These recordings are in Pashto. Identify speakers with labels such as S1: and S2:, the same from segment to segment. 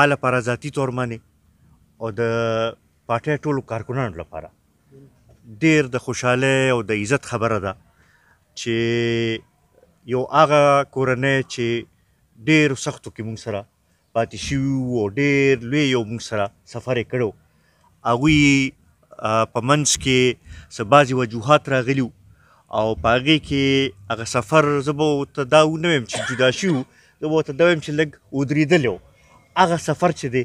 S1: ما لپاره ذاتی تورمنې او د پټه ټولو کارکونانو لپاره ډیر د خوشاله او د عزت خبره ده چې یو هغه کورنۍ چې ډیر سختو کې مونږ سره پاتې شو او ډیر لوی یو مونږ سره سفر کړو هغه په منځ کې سبازي وجوهات راغلیو او پاغه کې هغه سفر زبو ته دا ونوم چې جدا شو زبو ته دا ویم چې لګ ودریدلو هغه سفر چې دی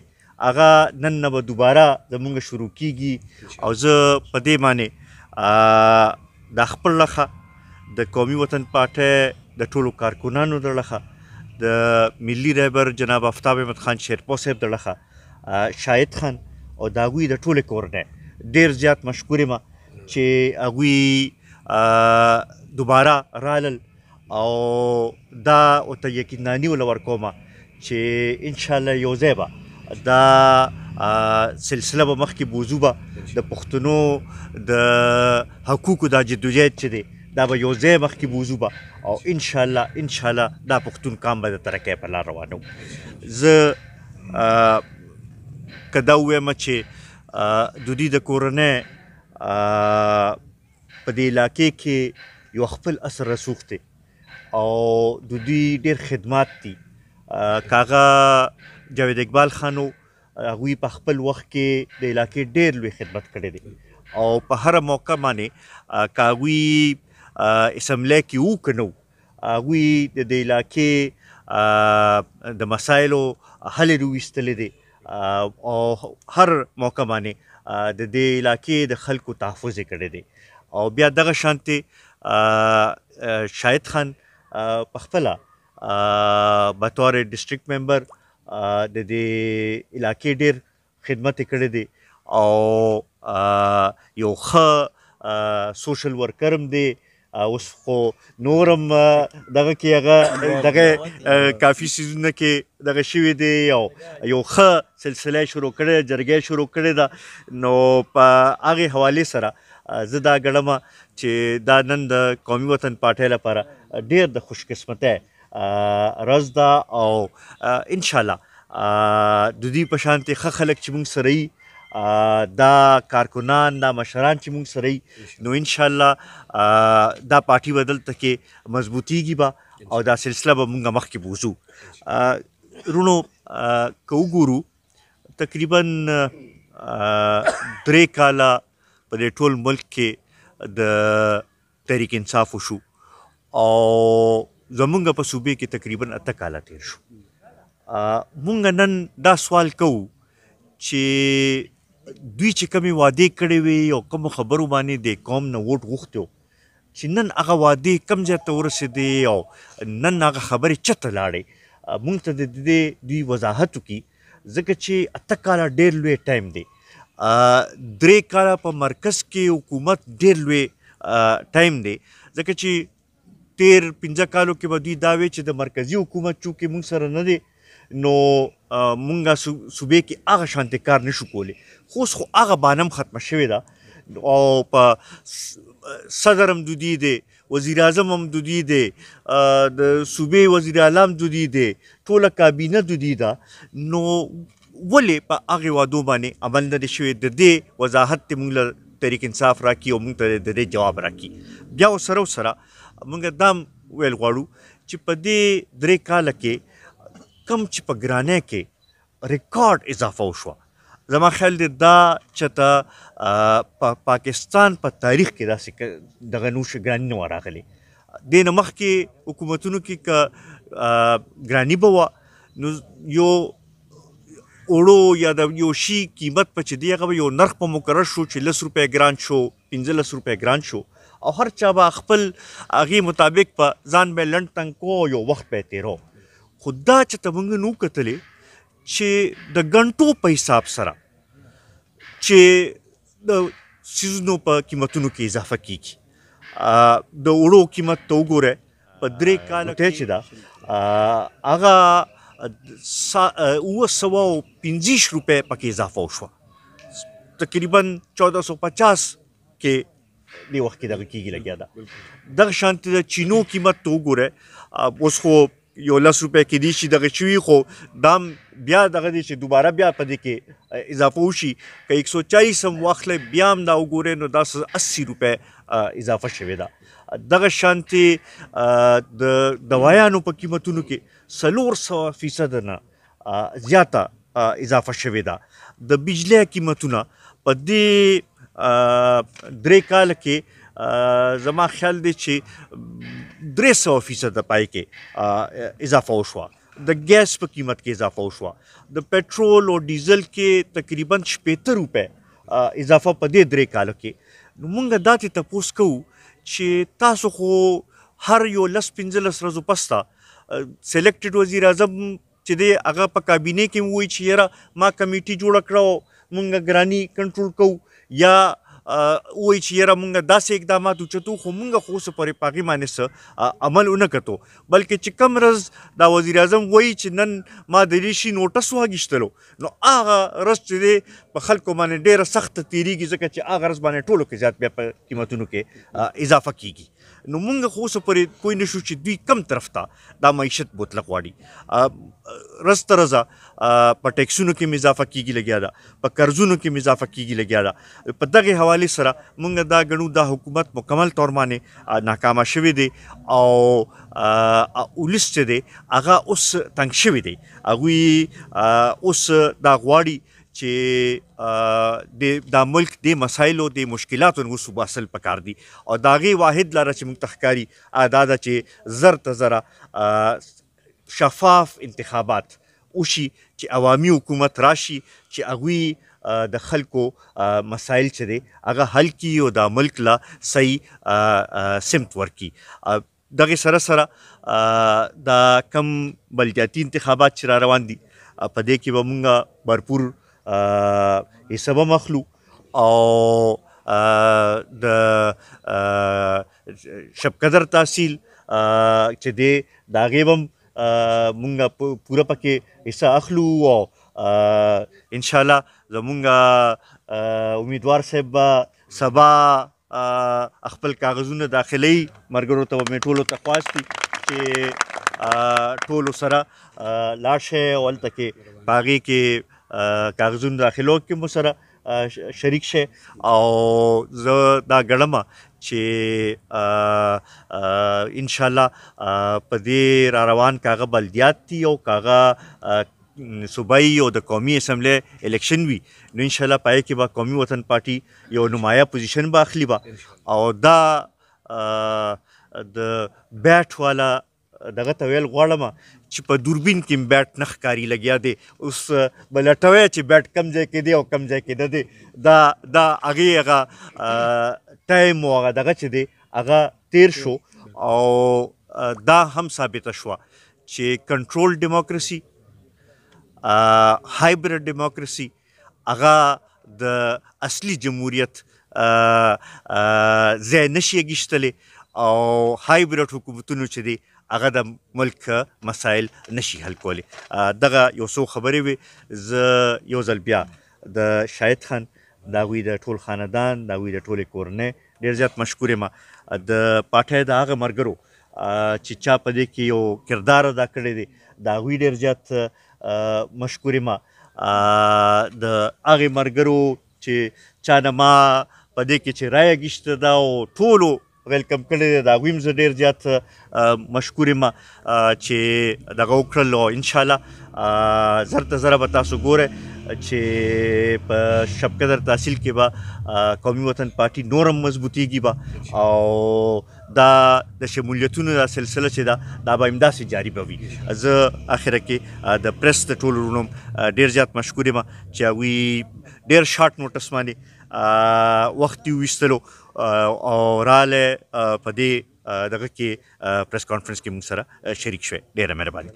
S1: هغه نن نه به دوباره زمونږ شروع کیږي او زه په دې باندې د خپل لخه د قومي وطن پارټۍ د ټولو کارکونانو د لخه د ملي رهبر جناب افتاب احمد خان شیرپو صاحب د لخه شاهد خان او د هغوی د ټولې کورنۍ ډیر زیات مشکور یم چې هغوی دوباره رالل او دا او ته یقیناني ولور کومه چې ان شاء الله یو ځای به دا سلسله به مخکې بوزو به د پښتنو د حقوقو د جدوجہد چې دی دا به یو ځای مخکې بوزو به او ان شاء الله ان شاء الله دا پښتون کام به د ترقې په لار روانو زه کدا وایم چې د دې د کورنۍ په دې علاقې کې یو خپل اثر رسوخ دی او د دوی ډېر خدمات دي کاغه جاوید اقبال خانو هغه په خپل وخت کې د علاقې ډېر لوی خدمت کړی دی او په هر موقع باندې کاغوی اسمبلی کې و کنو هغه د علاقې د مسایلو حل رويستل دي او هر موقع باندې د دې علاقې د خلکو تحفظ کړی دی او بیا دغه شانتي شاهد خان په خپل بطور ډیسټریکټ ممبر د دې علاقې ډیر خدمت کړې دي او یو ښه سوشل ورکرم دی اوس خو نورم دغه کې هغه دغه کافي سیزونه کې دغه شوی دی یو یو ښه سلسله شروع کړې جرګې شروع کړې ده نو په هغه حواله سره زه دا ګړم چې دا نن د قومي وطن پټه لپاره ډیر د خوشقسمتۍ رز دا او ان شاء الله د دې په شانتي خ خلک چې موږ سره یې دا کارکنان دا مشران چې موږ سره نو ان شاء الله دا پارټي بدل تکي مضبوطیږي با او دا سلسله به موږ مخکې بوزو رونو کو ګورو تقریبا درې کاله په ټول ملک کې د تحریک انصاف وشو او زمونږ په صوبې کې تقریبا اته کاله تیر شو مونږ نن دا سوال کوو چې دوی چې کمی وعده کړې وي او کوم خبرو باندې د قوم نه ووټ غوښتو چې نن هغه وعده کم ځای ته ورسېدې او نن هغه خبرې چته لاړې مونږ ته د دې دوی وضاحت وکړي ځکه چې اته کاله ډېر لوی ټایم دی درې کاله په مرکز کې حکومت ډېر لوی ټایم دی ځکه چې تیر پنځه کالو کې به دوی دا وی چې د مرکزی حکومت چونکې مونږ سره نه دی نو مونږه صوبې کې هغه شانتي کار نشو کولی خو اوس خو هغه بانم ختمه شوې ده او په صدر هم دودي دی وزیر اعظم هم دودي دی د صوبې وزیر اعلی هم دودي دی ټوله کابینه دودي ده نو ولې په هغې وعدو باندې عمل نه دی شوی د دې وضاحت ته مونږ له تحریک انصاف راکړي او مونږ ته د دې جواب راکړي بیا ورسره سره موږ دام ویل غواړو چې په دې درې کال کې کم چې په ګرانه کې ریکارډ اضافه وشوه زما خیال دی دا چته پا پاکستان په پا تاریخ کې داسې دغه نوش ګرانی نه راغلی دین مخ کې حکومتونو کې ک ګرانی بوا نو یو اوړو یا د یو شی قیمت په چدیغه یو نرخ په مقرر شو چې 10 روپے ګران شو 15 روپے ګران شو او هر چا به خپل هغې مطابق په ځان به لنډ تنګ کو یو وخت به تیرو خو دا چې ته موږ نو کتلې چې د ګنټو په حساب سره چې د سیزونو په قیمتونو کې اضافه کیږي د وړو قیمت ته وګوره په درې کال کې چې دا هغه اوه سوه او پنځه روپۍ پکې اضافه وشوه تقریبا 1450 کې دی وخت کې دغه کیږي لګیا ده دغه شانت د چینو قیمت ته وګوره اوس خو یو لس روپۍ کې دی چې دغه شوي خو دام بیا دغه دی چې دوباره بیا په دې کې اضافه وشي که 140 سم واخلې بیا هم دا وګوره نو دا 80 روپۍ اضافه شوې ده دغه شانتي د دوايانو په قیمتونو کې سلور سو فیصد نه زیاته اضافه شوې ده د بجلی قیمتونه په دې درې کال کې زما خیال دی چې 300 فیصد پای کې اضافه وشوه د ګیس په قیمت کې اضافه وشوه د پېټرول او ډیزل کې تقریبا 75 روپے اضافه په دې درې کال کې نو مونږ داتې تپوس کوو چې تاسو خو هر یو لس پنځلس ورځو پستا سلیکټډ وزیر اعظم چې دی هغه په کابینه کې وایي چې یاره ما کمیټي جوړ کړو مونږ ګرانی کنټرول کوو یا او چې یره مونږ داسې اقدامات وچتو خو مونږ خو سه پرې پاګی باندې سه عمل ونه کتو بلکې چې کم رز دا وزیر اعظم وایي چې نن ما د دې شي نوټس واغشتلو نو هغه رز چې په خلکو باندې ډیره سخت تیریږي ځکه چې هغه رز باندې ټولو کې زیات بیا په قیمتونو کې اضافه کیږي نو مونږ خو سه پرې کوئی نشو چې دوی کم طرف ته دا معیشت بوتل غواړي رسته رضا په ټیکسونو کې مضافه کیږي لګیا ده په قرضونو کې مضافه کیږي لګیا ده په دغه حواله سره موږ دا غنو د حکومت مکمل تور باندې ناکامه شوې دي او اولس چې دي هغه اوس تنگ شوې دي هغه اوس دا غواړي چې د د ملک د مسایلو د مشکلاتو نو صوبه اصل پکار دي او داغي واحد لاره چې متخکاری اعداد چې زر ته زره شفاف انتخابات وشي چې عوامي حکومت راشي چې هغه د خلکو مسایل چې دي هغه حل کی او د ملک لا صحیح سمت ورکی دغه سره سره د کم بلجاتی انتخابات چې روان دي په دې کې به مونږه برپور حساب مخلو او د شپقدر تحصیل چې د داغه بم مونږ پوره پکې حصہ اخلو او ان شاء الله زمونږ امیدوار صاحب سبا خپل کاغذونه داخلي مرګرو ته مې ټولو ته خواستی چې ټولو سره لاشه اول تکې باغی کې کاغذونه داخلو کې مو سره شریک شه او زه دا ګړم چې ان شاء الله په دې را روان کاغه بلدیات دي او کاغه صوبایي او د قومي اسمبلی الیکشن وي نو ان شاء الله پای کې به قومي وطن پارټي یو نمایا پوزیشن به اخلي با او دا د بیټ والا دغه ته ویل غواړم چې په دوربین کې بیټ نه ښکاری لګیا دی اوس بلټوي چې بیټ کم ځای کې دی او کم ځای کې دی دا دا هغه هغه ټایم او هغه دغه چې دی هغه تیر شو او دا هم ثابت شوه چې کنټرول دیموکراسي هایبرډ دیموکراسي هغه د اصلي جمهوریت ځای نشي گیشتلې او هایبرډ حکومتونو چې دی هغه د ملک مسایل نشي حل کولی دغه یو څو خبرې وي ز یو ځل بیا د شاهد خان دا وی د ټول خاندان دا وی د ټول کورنۍ ډیر زیات مشکور ما د پټه د هغه مرګرو چې چا په دې کې یو کردار ادا کړی دی دا وی ډیر زیات مشکور ما د هغه مرګرو چې چا نه ما په دې کې چې رایه گشته دا او ټولو ویلکم کړی دی دا غویم زه ډیر زیات مشکور یم چې دغه وکړل او ان شاء الله زر ته زر به تاسو ګوره چې په شبکدر تحصیل کې به قومي وطن پارټي نورم مضبوطیږي به او دا د شمولیتونو دا سلسله چې دا دا به امداسي جاری به وي زه اخره کې د پریس ته ټول ورونم ډیر زیات مشکور یم چې وی ډیر شارټ نوټس باندې وخت یې وستلو او رااله په دې دغه کې پریس کانفرنس کې موږ سره شریک شوې ډیره مهرباني